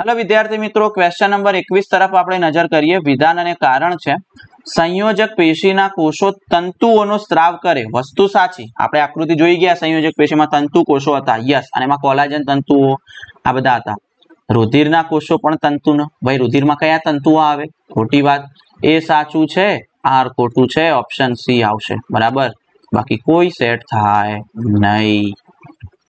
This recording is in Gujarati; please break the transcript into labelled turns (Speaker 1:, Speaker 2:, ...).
Speaker 1: હાલો વિદ્યાર્થી મિત્રો ક્વેશ્ચન નંબર એકવીસ તરફ આપણે નજર કરીએ વિધાન અને કારણ છે સંયોજક પેશીના કોષો તંતુઓનો સ્ત્રાવ કરે વસ્તુ સાચી આપણે આકૃતિ જોઈ ગયા સંયોજક પેશીમાં તંતુ કોષો હતા યસ અને એમાં કોલાજન તંતુઓ આ બધા હતા રુધિરના કોષો પણ તંતુનો ભાઈ રુધિરમાં કયા તંતુઓ આવે ખોટી વાત એ સાચું છે આર ખોટું છે ઓપ્શન સી આવશે બરાબર બાકી કોઈ સેટ
Speaker 2: થાય
Speaker 3: નહીં